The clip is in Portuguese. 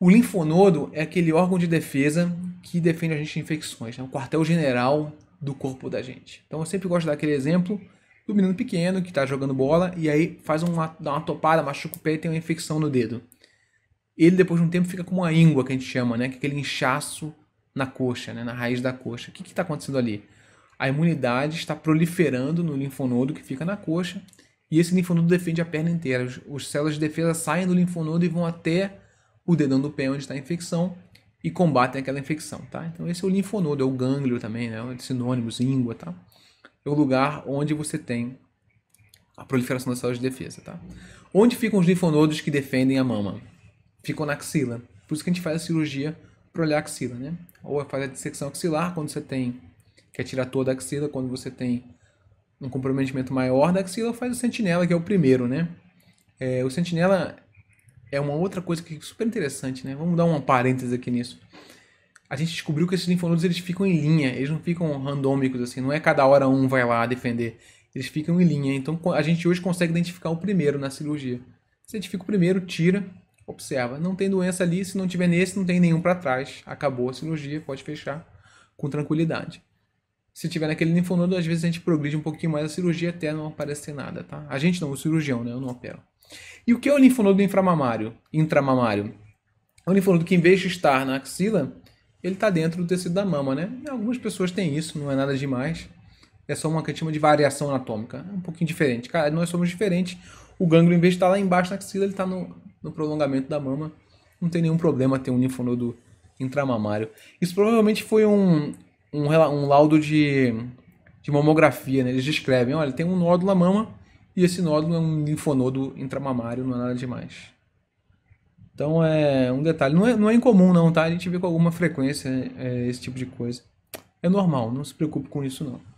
O linfonodo é aquele órgão de defesa que defende a gente de infecções, é né? um quartel-general do corpo da gente. Então eu sempre gosto daquele exemplo do menino pequeno que está jogando bola e aí faz uma, dá uma topada, machuca o pé e tem uma infecção no dedo. Ele depois de um tempo fica com uma íngua que a gente chama, né? É aquele inchaço na coxa, né? na raiz da coxa. O que está acontecendo ali? A imunidade está proliferando no linfonodo que fica na coxa e esse linfonodo defende a perna inteira. os células de defesa saem do linfonodo e vão até o dedão do pé onde está a infecção e combatem aquela infecção, tá? Então esse é o linfonodo, é o gânglio também, né? É Sinônimos, íngua, tá? É o lugar onde você tem a proliferação das células de defesa, tá? Onde ficam os linfonodos que defendem a mama? Ficam na axila. Por isso que a gente faz a cirurgia para olhar a axila, né? Ou faz a dissecção axilar quando você tem quer tirar toda a axila, quando você tem um comprometimento maior da axila, faz o sentinela, que é o primeiro, né? É, o sentinela é uma outra coisa que é super interessante, né? Vamos dar uma parênteses aqui nisso. A gente descobriu que esses linfonodos eles ficam em linha, eles não ficam randômicos assim, não é cada hora um vai lá defender. Eles ficam em linha. Então a gente hoje consegue identificar o primeiro na cirurgia. Você identifica o primeiro, tira, observa. Não tem doença ali, se não tiver nesse, não tem nenhum para trás. Acabou a cirurgia, pode fechar com tranquilidade. Se tiver naquele linfonodo, às vezes a gente progride um pouquinho mais a cirurgia até não aparecer nada, tá? A gente não, o cirurgião, né? Eu não opero. E o que é o linfonodo inframamário, intramamário? É um linfonodo que, em vez de estar na axila, ele está dentro do tecido da mama, né? E algumas pessoas têm isso, não é nada demais. É só uma questão de variação anatômica, é um pouquinho diferente. Cara, nós somos diferentes. O gânglio, em vez de estar tá lá embaixo na axila, ele está no, no prolongamento da mama. Não tem nenhum problema ter um linfonodo intramamário. Isso provavelmente foi um, um, um laudo de, de mamografia, né? Eles descrevem, olha, tem um nódulo na mama e esse nódulo é um linfonodo intramamário, não é nada demais. Então é um detalhe. Não é, não é incomum não, tá? A gente vê com alguma frequência é, esse tipo de coisa. É normal, não se preocupe com isso não.